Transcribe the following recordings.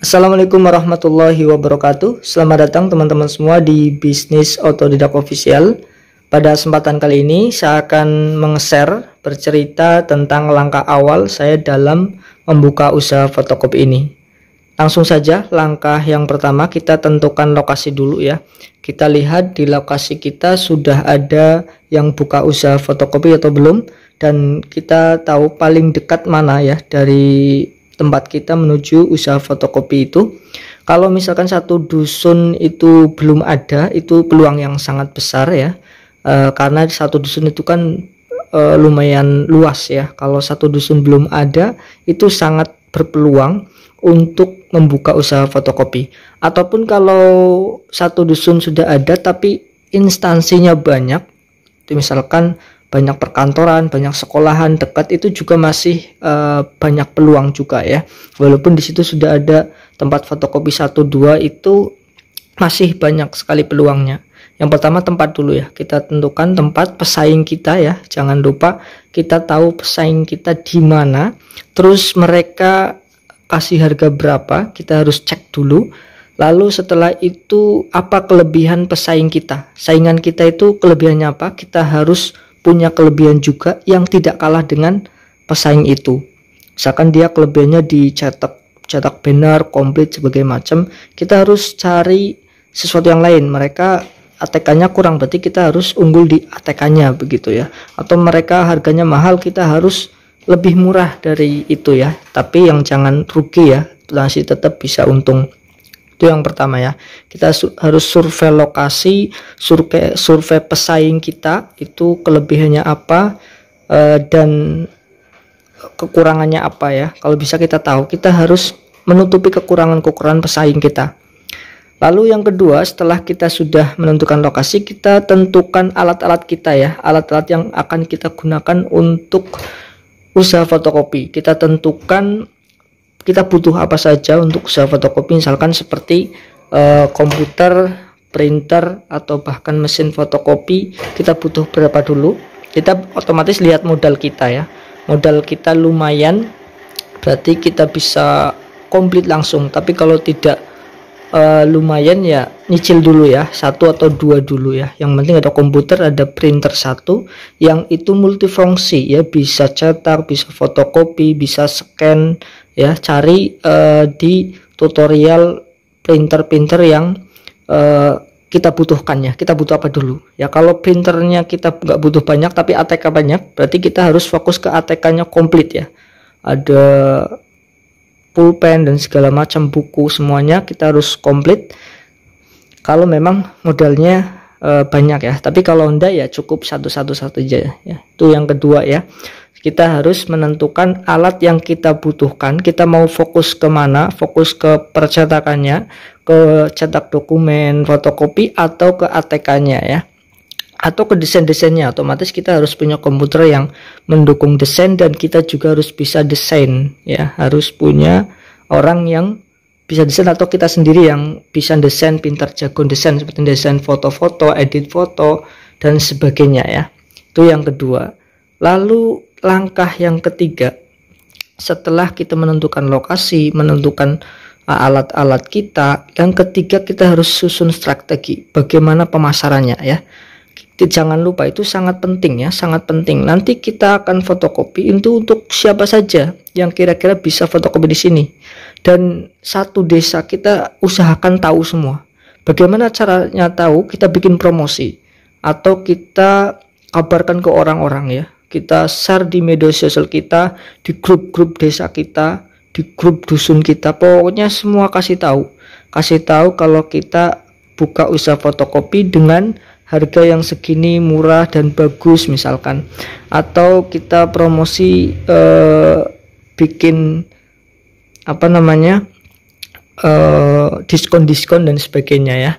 Assalamualaikum warahmatullahi wabarakatuh Selamat datang teman-teman semua di Bisnis Otodidak Official Pada kesempatan kali ini saya akan meng bercerita tentang langkah awal saya dalam membuka usaha fotokopi ini Langsung saja langkah yang pertama kita tentukan lokasi dulu ya Kita lihat di lokasi kita sudah ada yang buka usaha fotokopi atau belum Dan kita tahu paling dekat mana ya dari tempat kita menuju usaha fotokopi itu kalau misalkan satu dusun itu belum ada itu peluang yang sangat besar ya e, karena satu dusun itu kan e, lumayan luas ya kalau satu dusun belum ada itu sangat berpeluang untuk membuka usaha fotokopi ataupun kalau satu dusun sudah ada tapi instansinya banyak misalkan banyak perkantoran, banyak sekolahan dekat itu juga masih uh, banyak peluang juga ya. Walaupun di situ sudah ada tempat fotokopi 1 2 itu masih banyak sekali peluangnya. Yang pertama tempat dulu ya. Kita tentukan tempat pesaing kita ya. Jangan lupa kita tahu pesaing kita di mana, terus mereka kasih harga berapa, kita harus cek dulu. Lalu setelah itu apa kelebihan pesaing kita? Saingan kita itu kelebihannya apa? Kita harus punya kelebihan juga yang tidak kalah dengan pesaing itu. Misalkan dia kelebihannya di cetak cetak benar, komplit sebagai macam, kita harus cari sesuatu yang lain. Mereka ATK-nya kurang berarti kita harus unggul di ATK-nya begitu ya. Atau mereka harganya mahal kita harus lebih murah dari itu ya. Tapi yang jangan rugi ya, masih tetap bisa untung itu yang pertama ya kita su harus survei lokasi survei survei pesaing kita itu kelebihannya apa e, dan kekurangannya apa ya kalau bisa kita tahu kita harus menutupi kekurangan-kekurangan pesaing kita Lalu yang kedua, setelah kita sudah menentukan lokasi, kita tentukan alat-alat kita ya, alat-alat yang akan kita gunakan untuk usaha fotokopi. Kita tentukan kita butuh apa saja untuk usaha fotokopi misalkan seperti e, komputer, printer atau bahkan mesin fotokopi kita butuh berapa dulu kita otomatis lihat modal kita ya modal kita lumayan berarti kita bisa komplit langsung tapi kalau tidak uh, lumayan ya nyicil dulu ya satu atau dua dulu ya yang penting ada komputer ada printer satu yang itu multifungsi ya bisa cetak bisa fotokopi bisa scan ya cari uh, di tutorial printer-printer yang uh, kita ya kita butuh apa dulu ya kalau printernya kita nggak butuh banyak tapi ATK banyak berarti kita harus fokus ke ATK nya komplit ya ada pulpen dan segala macam buku semuanya kita harus komplit kalau memang modalnya e, banyak ya tapi kalau enggak ya cukup satu-satu satu aja ya itu yang kedua ya kita harus menentukan alat yang kita butuhkan kita mau fokus kemana fokus ke percetakannya ke cetak dokumen fotokopi atau ke ATK-nya ya atau ke desain-desainnya otomatis kita harus punya komputer yang mendukung desain dan kita juga harus bisa desain ya harus punya orang yang bisa desain atau kita sendiri yang bisa desain pintar jago desain seperti desain foto-foto edit foto dan sebagainya ya itu yang kedua lalu langkah yang ketiga setelah kita menentukan lokasi menentukan uh, alat-alat kita yang ketiga kita harus susun strategi bagaimana pemasarannya ya jangan lupa itu sangat penting ya sangat penting nanti kita akan fotokopi itu untuk siapa saja yang kira-kira bisa fotokopi di sini dan satu desa kita usahakan tahu semua bagaimana caranya tahu kita bikin promosi atau kita kabarkan ke orang-orang ya kita share di media sosial kita di grup-grup desa kita di grup dusun kita pokoknya semua kasih tahu kasih tahu kalau kita buka usaha fotokopi dengan harga yang segini murah dan bagus misalkan atau kita promosi eh, bikin apa namanya diskon eh, diskon-diskon dan sebagainya ya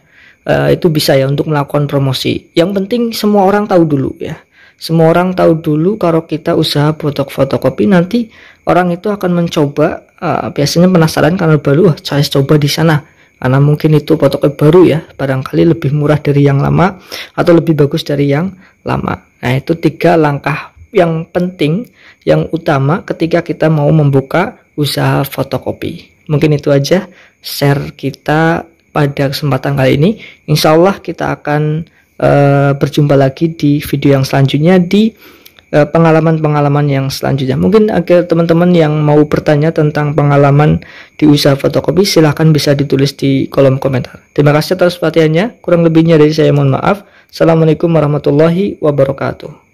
eh, itu bisa ya untuk melakukan promosi yang penting semua orang tahu dulu ya semua orang tahu dulu kalau kita usaha botok fotokopi nanti orang itu akan mencoba uh, biasanya penasaran karena baru wah saya coba di sana karena mungkin itu fotokopi baru ya barangkali lebih murah dari yang lama atau lebih bagus dari yang lama nah itu tiga langkah yang penting yang utama ketika kita mau membuka usaha fotokopi mungkin itu aja share kita pada kesempatan kali ini insyaallah kita akan uh, berjumpa lagi di video yang selanjutnya di Eh, pengalaman-pengalaman yang selanjutnya. Mungkin agar eh, teman-teman yang mau bertanya tentang pengalaman di usaha fotokopi silahkan bisa ditulis di kolom komentar. Terima kasih atas perhatiannya. Kurang lebihnya dari saya mohon maaf. Assalamualaikum warahmatullahi wabarakatuh.